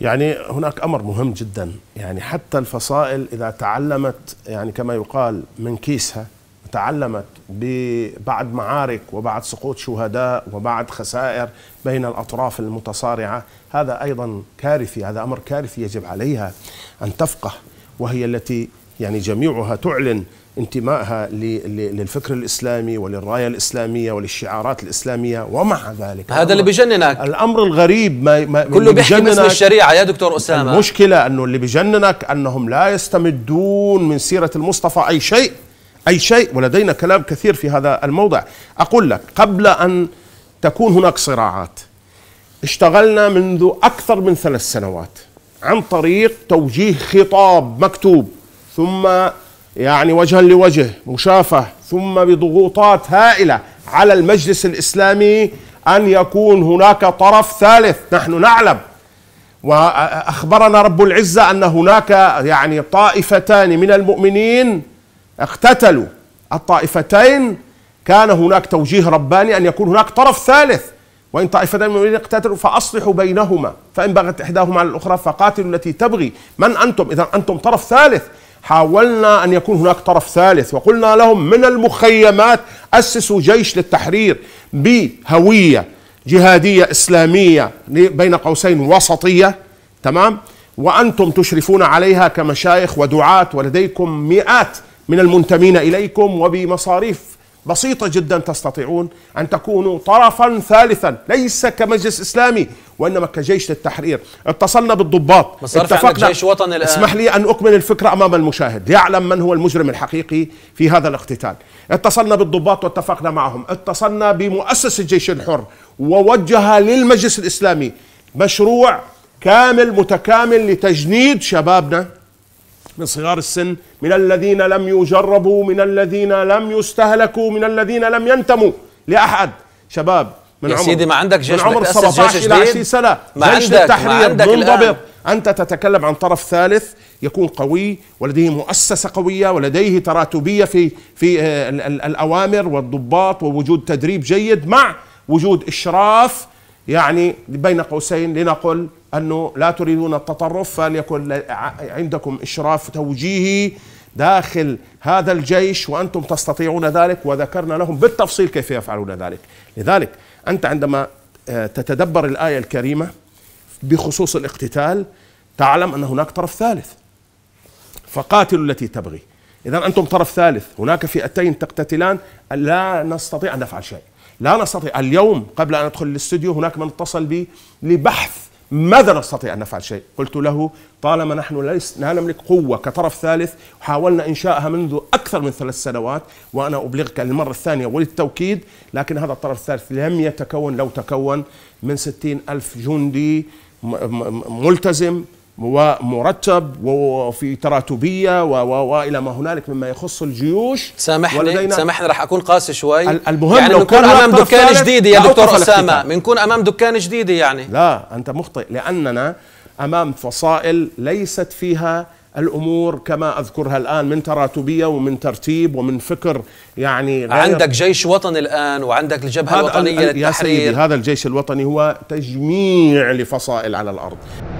يعني هناك امر مهم جدا يعني حتى الفصائل اذا تعلمت يعني كما يقال من كيسها تعلمت بعد معارك وبعد سقوط شهداء وبعد خسائر بين الاطراف المتصارعه هذا ايضا كارثي هذا امر كارثي يجب عليها ان تفقه وهي التي يعني جميعها تعلن انتمائها للفكر الاسلامي وللرايه الاسلاميه وللشعارات الاسلاميه ومع ذلك هذا اللي بجننك الامر الغريب ما, ما كله بيحكي باسم الشريعه يا دكتور اسامه المشكله انه اللي بجننك انهم لا يستمدون من سيره المصطفى اي شيء اي شيء ولدينا كلام كثير في هذا الموضع اقول لك قبل ان تكون هناك صراعات اشتغلنا منذ اكثر من ثلاث سنوات عن طريق توجيه خطاب مكتوب ثم يعني وجها لوجه مشافه ثم بضغوطات هائله على المجلس الاسلامي ان يكون هناك طرف ثالث نحن نعلم واخبرنا رب العزه ان هناك يعني طائفتان من المؤمنين اقتتلوا الطائفتين كان هناك توجيه رباني ان يكون هناك طرف ثالث وان طائفتان من المؤمنين اقتتلوا فاصلحوا بينهما فان بغت احداهما على الاخرى فقاتلوا التي تبغي من انتم اذا انتم طرف ثالث حاولنا أن يكون هناك طرف ثالث وقلنا لهم من المخيمات أسسوا جيش للتحرير بهوية جهادية إسلامية بين قوسين وسطية تمام وأنتم تشرفون عليها كمشايخ ودعاة ولديكم مئات من المنتمين إليكم وبمصاريف بسيطة جدا تستطيعون أن تكونوا طرفا ثالثا ليس كمجلس إسلامي وإنما كجيش للتحرير اتصلنا بالضباط اتفقنا جيش وطني الآن. اسمح لي أن أكمل الفكرة أمام المشاهد ليعلم من هو المجرم الحقيقي في هذا الاقتتال اتصلنا بالضباط واتفقنا معهم اتصلنا بمؤسس الجيش الحر ووجه للمجلس الإسلامي مشروع كامل متكامل لتجنيد شبابنا من صغار السن من الذين لم يجربوا من الذين لم يستهلكوا من الذين لم ينتموا لأحد شباب من يا عمر سيدي ما عندك جيش من عمر 17 إلى 20 سنة ما جيش عندك التحرير ما عندك منضبط أنت تتكلم عن طرف ثالث يكون قوي ولديه مؤسسة قوية ولديه تراتبية في في آه، الأوامر والضباط ووجود تدريب جيد مع وجود إشراف يعني بين قوسين لنقل أنه لا تريدون التطرف فليكن عندكم إشراف توجيهي داخل هذا الجيش وأنتم تستطيعون ذلك وذكرنا لهم بالتفصيل كيف يفعلون ذلك لذلك أنت عندما آه، تتدبر الآية الكريمة بخصوص الاقتتال تعلم أن هناك طرف ثالث فقاتلوا التي تبغي إذا أنتم طرف ثالث هناك فئتين تقتتلان لا نستطيع أن نفعل شيء لا نستطيع اليوم قبل أن أدخل الاستوديو هناك من اتصل بي لبحث ماذا نستطيع أن نفعل شيء قلت له طالما نحن ليس لا نملك قوة كطرف ثالث حاولنا إنشائها منذ أكثر من ثلاث سنوات وأنا أبلغك للمرة الثانية وللتوكيد لكن هذا الطرف الثالث لم يتكون لو تكون من ستين ألف جندي ملتزم ومرتب وفي تراتبيه والى ما هنالك مما يخص الجيوش سامحني سامحني راح اكون قاسي شوي المهم يعني كان امام دكان جديده يا دكتور اسامه بنكون امام دكان جديده يعني لا انت مخطئ لاننا امام فصائل ليست فيها الامور كما اذكرها الان من تراتبيه ومن ترتيب ومن فكر يعني غير عندك جيش وطني الان وعندك الجبهه الوطنيه للتحرير يا سيدي هذا الجيش الوطني هو تجميع لفصائل على الارض